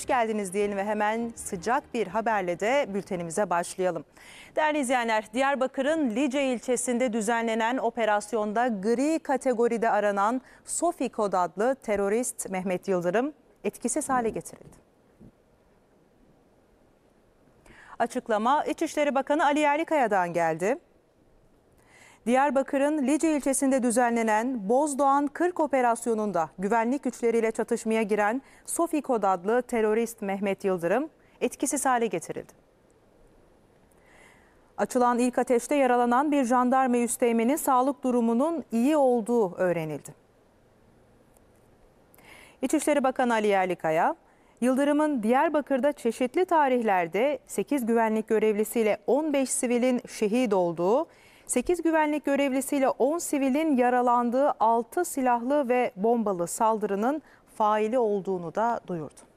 Hoş geldiniz diyelim ve hemen sıcak bir haberle de bültenimize başlayalım. Değerli izleyenler, Diyarbakır'ın Lice ilçesinde düzenlenen operasyonda gri kategoride aranan Sofi Kod adlı terörist Mehmet Yıldırım etkisiz hale getirildi. Açıklama İçişleri Bakanı Ali Yerlikaya'dan geldi. Diyarbakır'ın Lice ilçesinde düzenlenen Bozdoğan 40 operasyonunda güvenlik güçleriyle çatışmaya giren Sofi Kod adlı terörist Mehmet Yıldırım etkisiz hale getirildi. Açılan ilk ateşte yaralanan bir jandarma üsteğmenin sağlık durumunun iyi olduğu öğrenildi. İçişleri Bakanı Ali Yerlikaya, Yıldırım'ın Diyarbakır'da çeşitli tarihlerde 8 güvenlik görevlisiyle 15 sivilin şehit olduğu, 8 güvenlik görevlisiyle 10 sivilin yaralandığı 6 silahlı ve bombalı saldırının faili olduğunu da duyurdu.